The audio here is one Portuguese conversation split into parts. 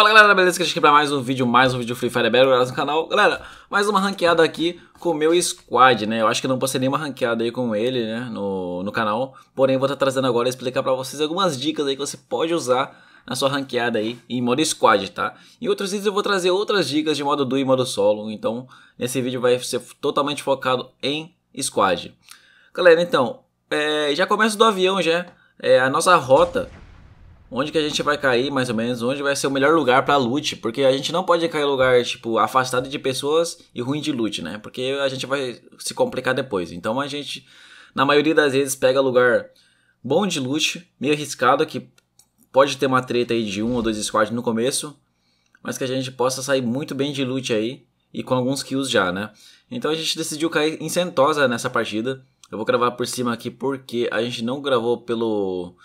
Fala galera, beleza? Que a aqui pra mais um vídeo, mais um vídeo Free Fire Battle, galera, no canal. Galera, mais uma ranqueada aqui com o meu squad, né? Eu acho que não passei nenhuma ranqueada aí com ele, né, no, no canal. Porém, vou estar tá trazendo agora e explicar pra vocês algumas dicas aí que você pode usar na sua ranqueada aí em modo squad, tá? Em outros vídeos eu vou trazer outras dicas de modo duo e modo solo, então nesse vídeo vai ser totalmente focado em squad. Galera, então, é, já começa do avião já, é, a nossa rota onde que a gente vai cair, mais ou menos, onde vai ser o melhor lugar para loot, porque a gente não pode cair em lugar, tipo, afastado de pessoas e ruim de loot, né? Porque a gente vai se complicar depois. Então a gente, na maioria das vezes, pega lugar bom de loot, meio arriscado, que pode ter uma treta aí de um ou dois squads no começo, mas que a gente possa sair muito bem de loot aí e com alguns kills já, né? Então a gente decidiu cair em Sentosa nessa partida. Eu vou gravar por cima aqui porque a gente não gravou pelo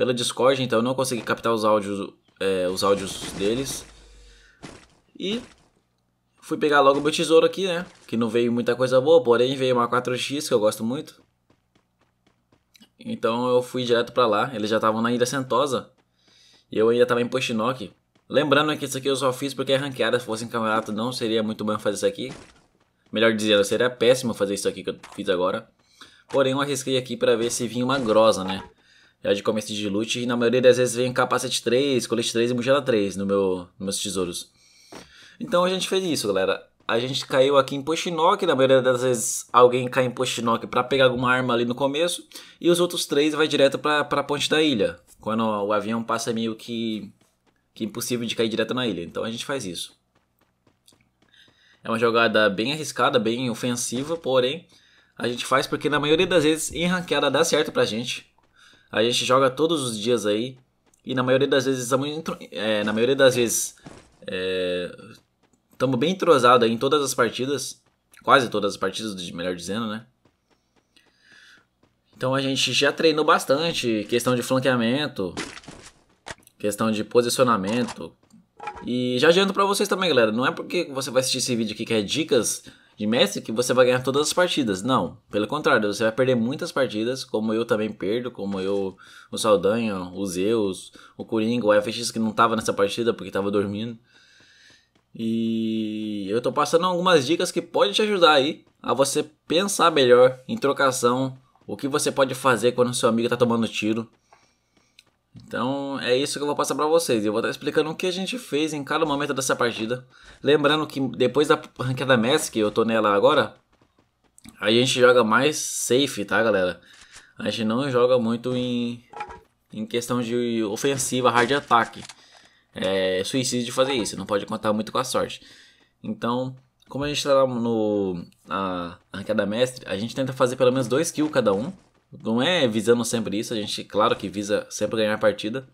pela Discord, então eu não consegui captar os áudios, é, os áudios deles. E fui pegar logo meu tesouro aqui, né? Que não veio muita coisa boa, porém veio uma 4x que eu gosto muito. Então eu fui direto para lá, eles já estavam na Ilha Sentosa. E eu ainda tava em Postinock. Lembrando que isso aqui eu só fiz porque a ranqueada fosse em campeonato, não seria muito bom fazer isso aqui. Melhor dizendo, seria péssimo fazer isso aqui que eu fiz agora. Porém eu arrisquei aqui para ver se vinha uma grosa, né? já é de começo de loot, e na maioria das vezes vem capacete 3, colete 3 e mochila 3 no meu, nos meus tesouros. Então a gente fez isso, galera. A gente caiu aqui em Pochinok, na maioria das vezes alguém cai em Pochinok para pegar alguma arma ali no começo, e os outros três vai direto para a ponte da ilha, quando o avião passa meio que, que impossível de cair direto na ilha. Então a gente faz isso. É uma jogada bem arriscada, bem ofensiva, porém a gente faz porque na maioria das vezes em ranqueada dá certo pra gente. A gente joga todos os dias aí e na maioria das vezes é, na maioria das vezes estamos é, bem entrosados em todas as partidas, quase todas as partidas, melhor dizendo, né? Então a gente já treinou bastante questão de flanqueamento, questão de posicionamento. E já adianto para vocês também, galera, não é porque você vai assistir esse vídeo aqui que é dicas de mestre que você vai ganhar todas as partidas. Não, pelo contrário, você vai perder muitas partidas, como eu também perdo, como eu, o Saldanha, o Zeus, o Coringa, o FX que não estava nessa partida porque estava dormindo. E eu estou passando algumas dicas que pode te ajudar aí a você pensar melhor em trocação, o que você pode fazer quando seu amigo está tomando tiro, então é isso que eu vou passar para vocês. Eu vou estar explicando o que a gente fez em cada momento dessa partida. Lembrando que depois da ranqueada Messi, que eu tô nela agora, a gente joga mais safe, tá galera? A gente não joga muito em, em questão de ofensiva, hard ataque. É suicídio de fazer isso, não pode contar muito com a sorte. Então, como a gente tá no, na ranqueada mestre, a gente tenta fazer pelo menos dois kills cada um. Não é visando sempre isso, a gente, claro que visa sempre ganhar a partida,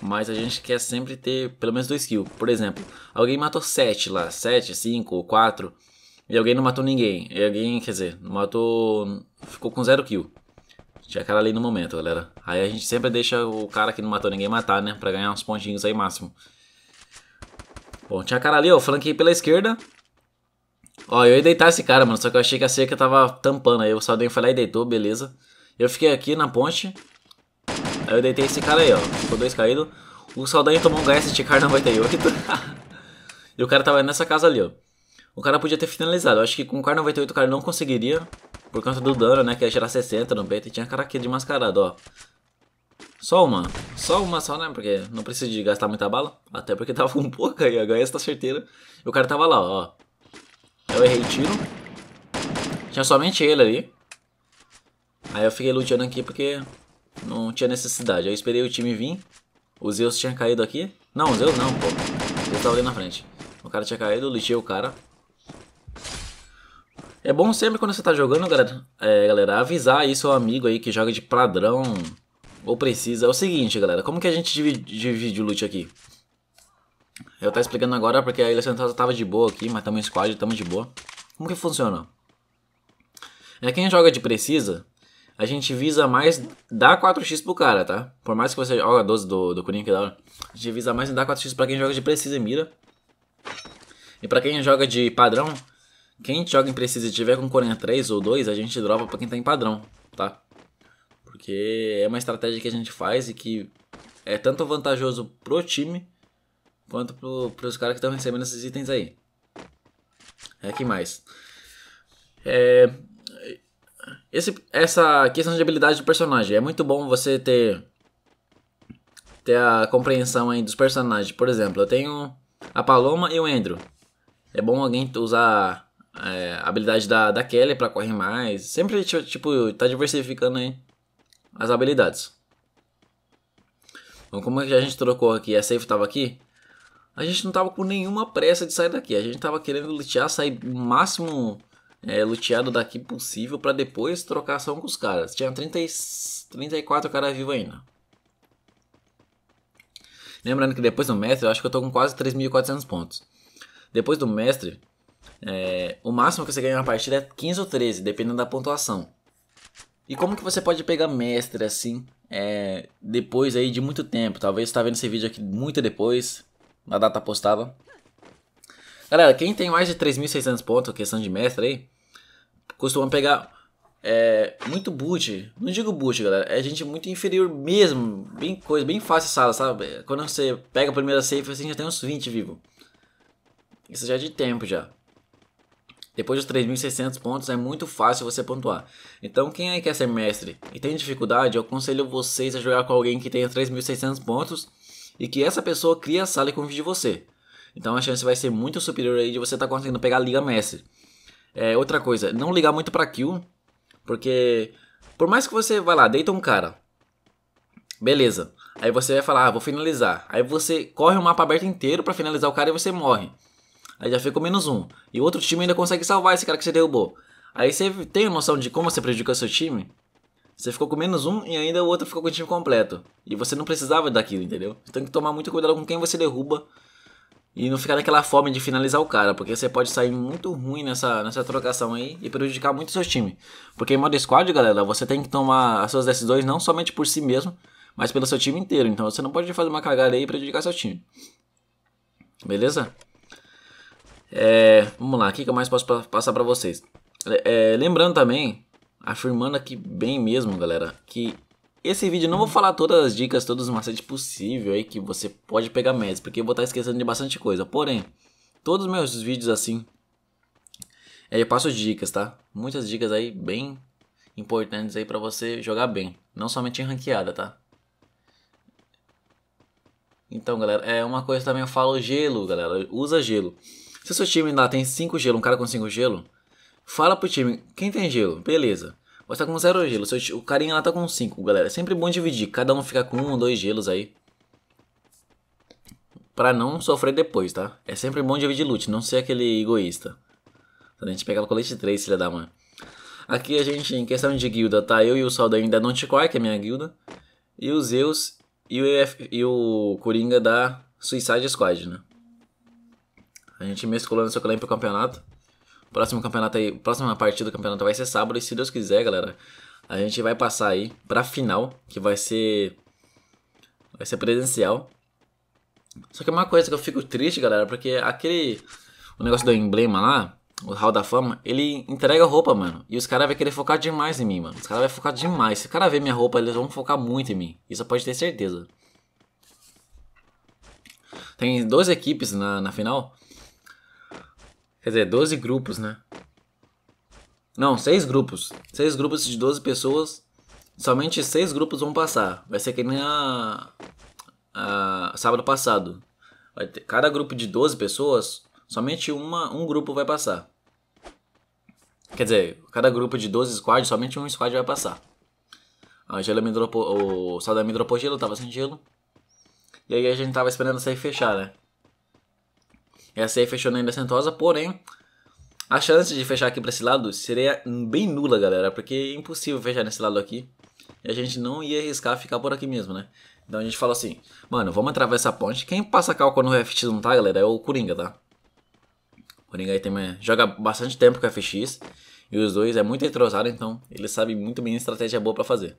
mas a gente quer sempre ter pelo menos dois kills. Por exemplo, alguém matou 7 lá, 7, 5 quatro 4, e alguém não matou ninguém. E alguém, quer dizer, matou. ficou com 0 kill. Tinha cara ali no momento, galera. Aí a gente sempre deixa o cara que não matou ninguém matar, né? Pra ganhar uns pontinhos aí máximo. Bom, tinha cara ali, ó, flanqueei pela esquerda. Ó, eu ia deitar esse cara, mano, só que eu achei que a cerca tava tampando. Aí o Saldanha foi lá e deitou, beleza. Eu fiquei aqui na ponte. Aí eu deitei esse cara aí, ó. Ficou dois caídos. O Saldanha tomou um gás de cara 98. É e o cara tava nessa casa ali, ó. O cara podia ter finalizado. Eu acho que com o car 98 o cara não conseguiria. Por conta do dano, né? Que ia gerar 60 no beta. E tinha cara aqui de mascarado, ó. Só uma. Só uma só, né? Porque não precisa de gastar muita bala. Até porque tava com pouca e a ganha tá certeira. E o cara tava lá, ó. Eu errei tiro. Tinha somente ele ali. Aí eu fiquei luteando aqui porque não tinha necessidade. Eu esperei o time vir. O Zeus tinha caído aqui. Não, o Zeus não, pô. O Zeus tava ali na frente. O cara tinha caído, lutei o cara. É bom sempre quando você tá jogando, galera, é, galera, avisar aí seu amigo aí que joga de padrão ou precisa. É o seguinte, galera, como que a gente divide, divide o loot aqui? Eu tá explicando agora porque a Ilha Central tava de boa aqui, mas tamo em squad, tamo de boa. Como que funciona? É quem joga de precisa, a gente visa mais dar 4x pro cara, tá? Por mais que você joga 12 do, do coringa que da hora. A gente visa mais dar 4x pra quem joga de precisa e mira. E pra quem joga de padrão, quem joga em precisa e tiver com coringa 3 ou 2, a gente dropa pra quem tá em padrão, tá? Porque é uma estratégia que a gente faz e que é tanto vantajoso pro time quanto pro, pros caras que estão recebendo esses itens aí. É que mais. É, esse, essa questão de habilidade do personagem. É muito bom você ter, ter a compreensão aí dos personagens. Por exemplo, eu tenho a Paloma e o Endro. É bom alguém usar é, a habilidade da, da Kelly pra correr mais. Sempre, tipo, tá diversificando aí as habilidades. Bom, como a gente trocou aqui a safe tava aqui, a gente não tava com nenhuma pressa de sair daqui. A gente tava querendo lutear, sair o máximo é, luteado daqui possível para depois trocar ação com os caras. Tinha 30 e... 34 caras vivos ainda. Lembrando que depois do mestre, eu acho que eu tô com quase 3.400 pontos. Depois do mestre, é, o máximo que você ganha na partida é 15 ou 13, dependendo da pontuação. E como que você pode pegar mestre assim, é, depois aí de muito tempo? Talvez você tá vendo esse vídeo aqui muito depois, na data postada. Galera, quem tem mais de 3.600 pontos, questão de mestre aí, costumam pegar é, muito boot. Não digo boot, galera. É gente muito inferior mesmo. Bem coisa, bem fácil sala, sabe? Quando você pega a primeira safe, assim já tem uns 20 vivo. Isso já é de tempo já. Depois dos 3.600 pontos é muito fácil você pontuar. Então quem aí quer ser mestre e tem dificuldade, eu aconselho vocês a jogar com alguém que tenha 3.600 pontos e que essa pessoa cria a sala e convide você. Então a chance vai ser muito superior aí de você estar tá conseguindo pegar a liga mestre. É, outra coisa, não ligar muito pra kill, porque por mais que você vá lá, deita um cara, beleza. Aí você vai falar, ah, vou finalizar. Aí você corre o mapa aberto inteiro para finalizar o cara e você morre. Aí já ficou menos um. E outro time ainda consegue salvar esse cara que você derrubou. Aí você tem a noção de como você prejudica seu time? Você ficou com menos um e ainda o outro ficou com o time completo. E você não precisava daquilo, entendeu? Você tem que tomar muito cuidado com quem você derruba e não ficar naquela fome de finalizar o cara, porque você pode sair muito ruim nessa, nessa trocação aí e prejudicar muito o seu time. Porque em modo squad, galera, você tem que tomar as suas decisões não somente por si mesmo, mas pelo seu time inteiro. Então você não pode fazer uma cagada aí e prejudicar seu time. Beleza? É, vamos lá, o que, eu mais posso passar para vocês? É, é, lembrando também, afirmando aqui bem mesmo, galera, que esse vídeo não vou uhum. falar todas as dicas, todos os macetes possíveis aí que você pode pegar médias, porque eu vou estar tá esquecendo de bastante coisa. Porém, todos os meus vídeos assim, é, eu passo dicas, tá? Muitas dicas aí bem importantes aí para você jogar bem, não somente em ranqueada, tá? Então, galera, é uma coisa também eu falo gelo, galera, usa gelo. Se o seu time lá tem 5 gelo, um cara com 5 gelo, fala pro time, quem tem gelo? Beleza você tá com zero gelo. Seu, o carinha lá tá com cinco galera. É sempre bom dividir. Cada um fica com um ou dois gelos aí. Pra não sofrer depois, tá? É sempre bom dividir loot, não ser aquele egoísta. A gente pegava colete 3, filha da mãe. Aqui a gente, em questão de guilda, tá eu e o ainda da Nonticore, é, que é minha guilda. E o Zeus e o, EF, e o Coringa da Suicide Squad, né? A gente mesclou no seu clã pro campeonato. Próximo campeonato aí, próxima partida do campeonato vai ser sábado. E se Deus quiser, galera, a gente vai passar aí pra final, que vai ser. Vai ser presencial. Só que é uma coisa que eu fico triste, galera, porque aquele. O negócio do emblema lá, o Hall da Fama, ele entrega roupa, mano. E os caras vão querer focar demais em mim, mano. Os caras vão focar demais. Se o cara ver minha roupa, eles vão focar muito em mim. Isso pode ter certeza. Tem duas equipes na, na final. Quer dizer, 12 grupos, né? Não, 6 grupos. 6 grupos de 12 pessoas. Somente 6 grupos vão passar. Vai ser que nem a, a sábado passado. Ter, cada grupo de 12 pessoas, somente uma, um grupo vai passar. Quer dizer, cada grupo de 12 squads, somente um squad vai passar. A Angela me dropou, o Sadam me dropou gelo, tava sem gelo. E aí a gente tava esperando sair fechar, né? Essa aí fechou na Ilha Sentosa, porém, a chance de fechar aqui para esse lado seria bem nula, galera, porque é impossível fechar nesse lado aqui. E a gente não ia arriscar ficar por aqui mesmo, né? Então a gente falou assim, mano, vamos atravessar a ponte. Quem passa quando no FX não tá, galera, é o Coringa, tá? O Coringa aí tem joga bastante tempo com o FX. E os dois é muito entrosado, então ele sabe muito bem a estratégia boa para fazer.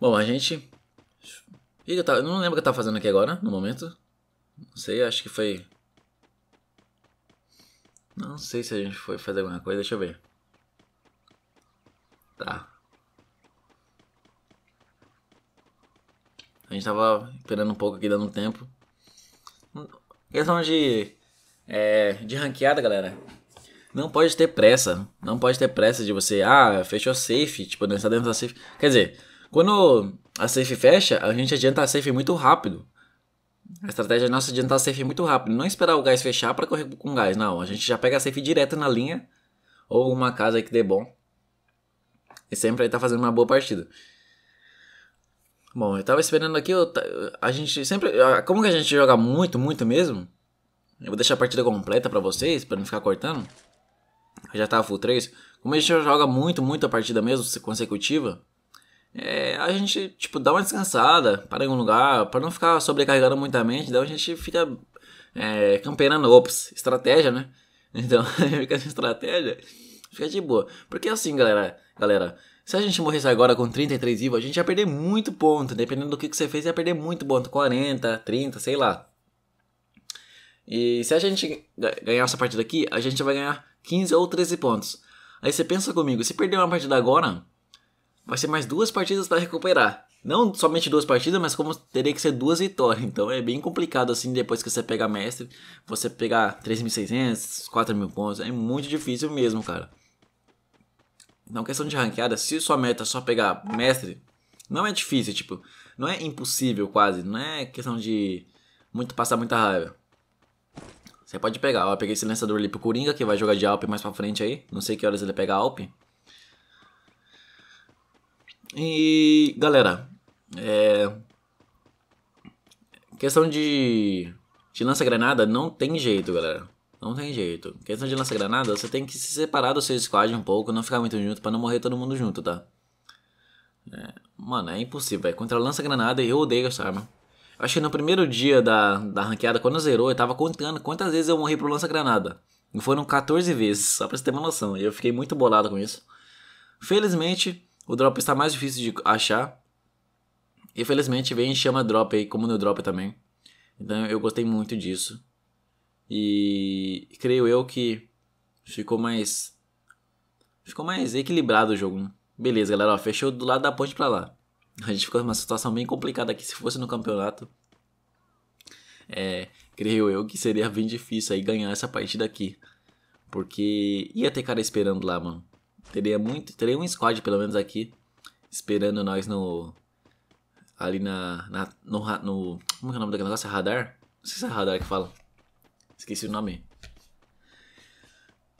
Bom, a gente e eu, tava, eu não lembro o que eu tava fazendo aqui agora, no momento. Não sei, acho que foi... Não sei se a gente foi fazer alguma coisa, deixa eu ver. Tá. A gente tava esperando um pouco aqui, dando tempo. Questão de... É, de ranqueada, galera. Não pode ter pressa. Não pode ter pressa de você... Ah, fechou safe, tipo, não né, está dentro da safe. Quer dizer, quando a safe fecha, a gente adianta a safe muito rápido. A estratégia nossa é adiantar a safe muito rápido. Não esperar o gás fechar para correr com gás, não. A gente já pega a safe direto na linha ou uma casa que dê bom. E sempre aí tá fazendo uma boa partida. Bom, eu tava esperando aqui, eu, a gente sempre, como que a gente joga muito, muito mesmo? Eu vou deixar a partida completa para vocês, para não ficar cortando. Eu já tava full 3. Como a gente joga muito, muito a partida mesmo, consecutiva, é, a gente, tipo, dá uma descansada, para em algum lugar, para não ficar sobrecarregando muita mente, então a gente fica é, campeando, ops, estratégia, né? Então, fica essa estratégia, fica de boa. Porque assim, galera, galera, se a gente morresse agora com 33 vivos, a gente ia perder muito ponto, dependendo do que, que você fez, ia perder muito ponto, 40, 30, sei lá. E se a gente ganhar essa partida aqui, a gente vai ganhar 15 ou 13 pontos. Aí você pensa comigo, se perder uma partida agora, vai ser mais duas partidas para recuperar. Não somente duas partidas, mas como teria que ser duas vitórias. Então é bem complicado assim depois que você pega mestre, você pegar 3.600, 4.000 pontos. É muito difícil mesmo, cara. Então, questão de ranqueada, se sua meta é só pegar mestre, não é difícil, tipo, não é impossível quase, não é questão de muito passar muita raiva. Você pode pegar, ó, eu peguei esse lançador ali pro Coringa, que vai jogar de Alp mais pra frente aí. Não sei que horas ele pega Alp. E galera, é... questão de, de lança-granada não tem jeito, galera. Não tem jeito. Questão de lança-granada, você tem que se separar do seu squad um pouco, não ficar muito junto para não morrer todo mundo junto, tá? É... Mano, é impossível, velho. Contra lança-granada, eu odeio essa arma. Acho que no primeiro dia da, da ranqueada, quando zerou, eu tava contando quantas vezes eu morri pro lança-granada. E foram 14 vezes, só pra você ter uma noção. E eu fiquei muito bolado com isso. Felizmente, o drop está mais difícil de achar. infelizmente vem e chama drop aí, como no drop também. Então eu gostei muito disso. E creio eu que ficou mais. Ficou mais equilibrado o jogo. Beleza, galera, ó, fechou do lado da ponte pra lá. A gente ficou numa situação bem complicada aqui. Se fosse no campeonato, é, creio eu que seria bem difícil aí ganhar essa partida aqui. Porque ia ter cara esperando lá, mano. Teria muito, teria um squad pelo menos aqui esperando nós no ali na, na no, no como é o nome daquele negócio? É radar? Não sei se é radar que fala. Esqueci o nome.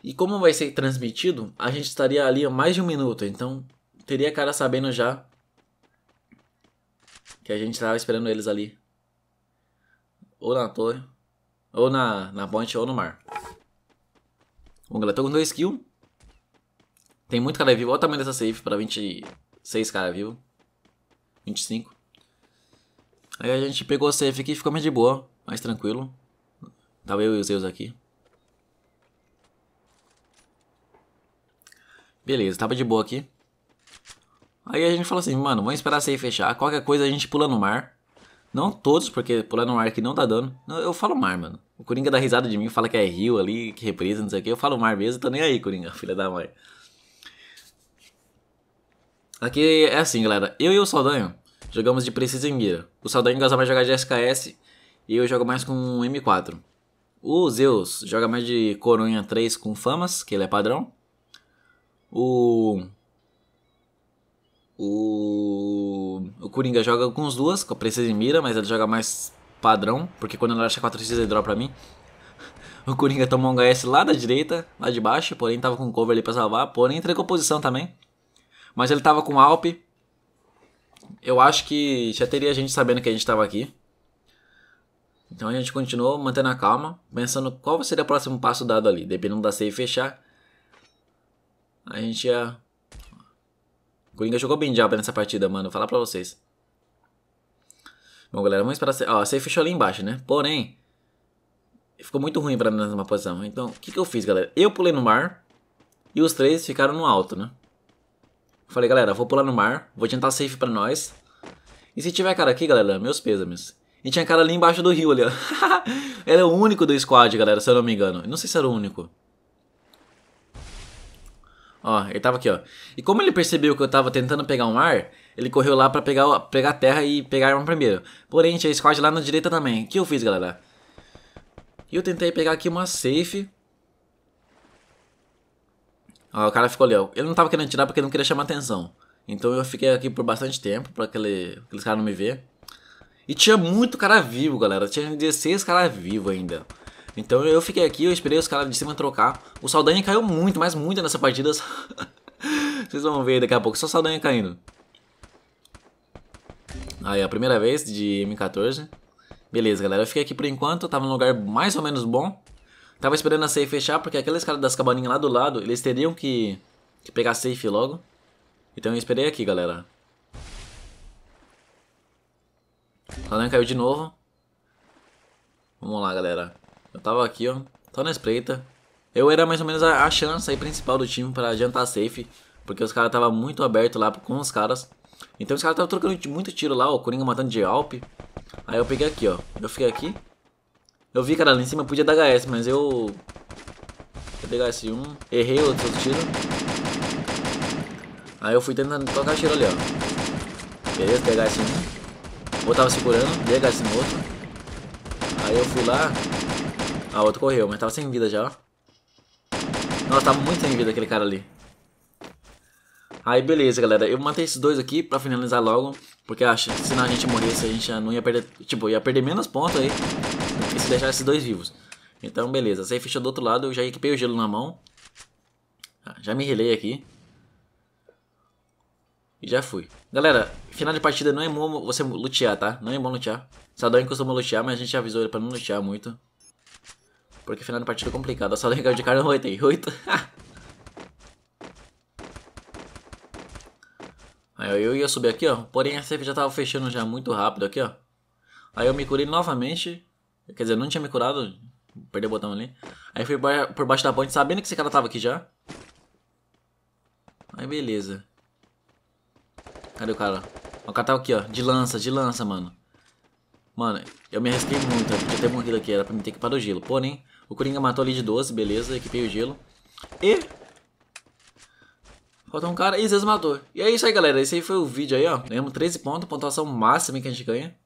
E como vai ser transmitido, a gente estaria ali há mais de um minuto, então teria cara sabendo já que a gente estava esperando eles ali. Ou na torre, ou na, na ponte, ou no mar. Bom, galera, tô com dois kills. Tem muito cara vivo. Olha o tamanho dessa safe pra 26 cara vivo. 25. Aí a gente pegou a safe aqui e ficou mais de boa. Mais tranquilo. Tava eu e os Zeus aqui. Beleza, tava de boa aqui. Aí a gente falou assim, mano, vamos esperar a safe fechar. Qualquer coisa a gente pula no mar. Não todos, porque pular no mar aqui não dá dano. Eu falo mar, mano. O Coringa dá risada de mim, fala que é rio ali, que represa, não sei o que. Eu falo mar mesmo, tô nem aí, Coringa, filha da mãe. Aqui é assim, galera. Eu e o Saldanho jogamos de precisa em mira. O Saldanho gosta mais de jogar de SKS e eu jogo mais com M4. O Zeus joga mais de Coronha 3 com Famas, que ele é padrão. O. O. O Coringa joga com os duas, com a precisa em mira, mas ele joga mais padrão, porque quando ele acha 4 x ele dropa pra mim. O Coringa tomou um HS lá da direita, lá de baixo, porém tava com cover ali pra salvar, porém entregou posição também. Mas ele tava com Alp. Eu acho que já teria gente sabendo que a gente estava aqui. Então a gente continuou mantendo a calma, pensando qual seria o próximo passo dado ali. Dependendo da safe fechar, a gente ia. O Coringa jogou bem de diabo nessa partida, mano. Vou falar pra vocês. Bom, galera, vamos esperar. Ó, a safe fechou ali embaixo, né? Porém, ficou muito ruim pra mim na mesma posição. Então, o que, que eu fiz, galera? Eu pulei no mar e os três ficaram no alto, né? Falei, galera, vou pular no mar, vou adiantar safe pra nós. E se tiver cara aqui, galera, meus pêsames. E tinha cara ali embaixo do rio ali, ó. Ela é o único do squad, galera, se eu não me engano. Não sei se era o único. Ó, ele tava aqui, ó. E como ele percebeu que eu tava tentando pegar um ar, ele correu lá pra pegar, pegar terra e pegar arma primeiro. Porém, tinha squad lá na direita também. O que eu fiz, galera? E eu tentei pegar aqui uma safe. Aí o cara ficou ali, ó. Ele não tava querendo tirar porque ele não queria chamar atenção. Então eu fiquei aqui por bastante tempo pra aquele, aqueles caras não me ver. E tinha muito cara vivo, galera. Tinha 16 caras vivos ainda. Então eu fiquei aqui, eu esperei os caras de cima trocar. O Saldanha caiu muito, mas muito nessa partida. Vocês vão ver daqui a pouco, só Saldanha caindo. Aí, a primeira vez de M14. Beleza, galera. Eu fiquei aqui por enquanto, tava num lugar mais ou menos bom. Tava esperando a safe fechar, porque aqueles caras das cabaninhas lá do lado, eles teriam que, que pegar a safe logo. Então eu esperei aqui, galera. Talon caiu de novo. Vamos lá, galera. Eu tava aqui, ó. Tô na espreita. Eu era mais ou menos a, a chance aí principal do time pra jantar safe. Porque os caras tava muito aberto lá com os caras. Então os caras tava trocando muito tiro lá, ó, o Coringa matando de Alp. Aí eu peguei aqui, ó. Eu fiquei aqui. Eu vi, cara, lá em cima podia dar HS, mas eu... Eu dei HS1, errei outro, outro tiro. Aí eu fui tentando tocar tiro ali, ó. Beleza, dei HS1. Outro tava segurando, dei HS no outro. Aí eu fui lá... Ah, o outro correu, mas tava sem vida já, ó. Nossa, tava muito sem vida aquele cara ali. Aí beleza, galera. Eu matei esses dois aqui pra finalizar logo. Porque acho, se não a gente morresse, a gente já não ia perder... Tipo, ia perder menos pontos aí deixar esses dois vivos. Então, beleza. Safe fechou do outro lado, eu já equipei o gelo na mão. Ah, já me relei aqui. E já fui. Galera, final de partida não é bom você lutear, tá? Não é bom lutear. Sadoin costuma lutear, mas a gente avisou ele pra não lutear muito. Porque final de partida é complicado. A Sadoin caiu de cara oito Aí eu ia subir aqui, ó. Porém a safe já tava fechando já muito rápido aqui, ó. Aí eu me curei novamente. Quer dizer, eu não tinha me curado. perdeu o botão ali. Aí fui por baixo da ponte sabendo que esse cara tava aqui já. Aí beleza. Cadê o cara? O cara tava tá aqui, ó. De lança, de lança, mano. Mano, eu me arrisquei muito. Eu podia ter morrido aqui. Era pra me ter que parar o gelo. Porém, o Coringa matou ali de 12. Beleza, equipei o gelo. E... Faltou um cara e Zez matou. E é isso aí, galera. Esse aí foi o vídeo aí, ó. Ganhamos 13 pontos. Pontuação máxima que a gente ganha.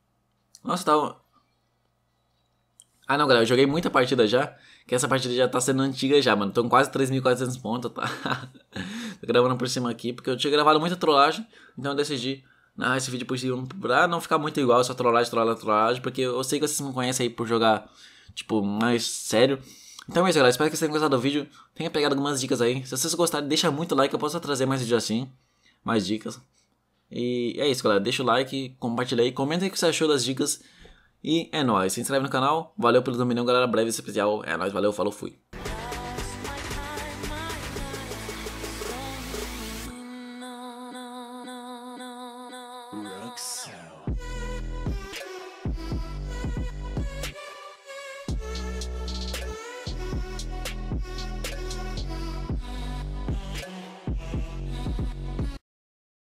Nossa, tava... Tá ah, não, galera, eu joguei muita partida já. Que essa partida já tá sendo antiga já, mano. Tô com quase 3.400 pontos, tá? tô gravando por cima aqui, porque eu tinha gravado muita trollagem. Então eu decidi narrar ah, esse vídeo por cima pra não ficar muito igual, só trollagem, trollagem, trollagem. Porque eu sei que vocês me conhecem aí por jogar, tipo, mais sério. Então é isso, galera. Espero que vocês tenham gostado do vídeo. Tenha pegado algumas dicas aí. Se vocês gostarem, deixa muito like. Eu posso trazer mais vídeos assim. Mais dicas. E é isso, galera. Deixa o like, compartilha aí. Comenta aí o que você achou das dicas. E é nóis. Se inscreve no canal. Valeu pelo domínio, galera. Breve especial. É nóis, valeu, falou, fui.